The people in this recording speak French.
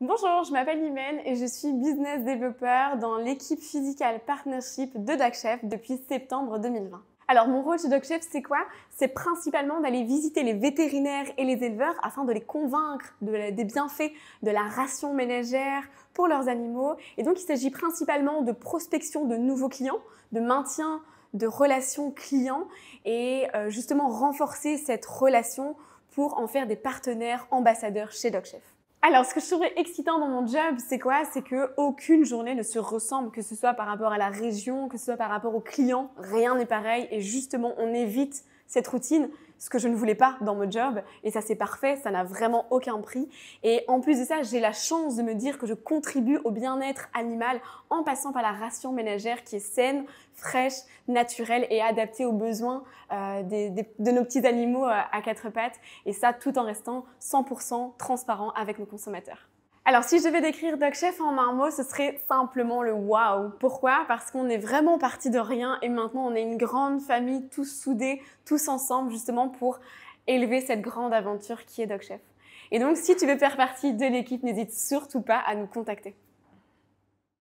Bonjour, je m'appelle Imen et je suis business developer dans l'équipe Physical Partnership de DocChef depuis septembre 2020. Alors mon rôle chez DocChef, c'est quoi C'est principalement d'aller visiter les vétérinaires et les éleveurs afin de les convaincre des bienfaits de la ration ménagère pour leurs animaux. Et donc il s'agit principalement de prospection de nouveaux clients, de maintien de relations clients et euh, justement renforcer cette relation pour en faire des partenaires ambassadeurs chez DocChef. Alors, ce que je trouvais excitant dans mon job, c'est quoi C'est qu'aucune journée ne se ressemble, que ce soit par rapport à la région, que ce soit par rapport aux clients. Rien n'est pareil et justement, on évite cette routine ce que je ne voulais pas dans mon job. Et ça, c'est parfait, ça n'a vraiment aucun prix. Et en plus de ça, j'ai la chance de me dire que je contribue au bien-être animal en passant par la ration ménagère qui est saine, fraîche, naturelle et adaptée aux besoins euh, de nos petits animaux euh, à quatre pattes. Et ça, tout en restant 100% transparent avec nos consommateurs. Alors, si je devais décrire Chef en un mot, ce serait simplement le waouh. Pourquoi Parce qu'on est vraiment parti de rien et maintenant on est une grande famille, tous soudés, tous ensemble, justement pour élever cette grande aventure qui est DocChef. Et donc, si tu veux faire partie de l'équipe, n'hésite surtout pas à nous contacter.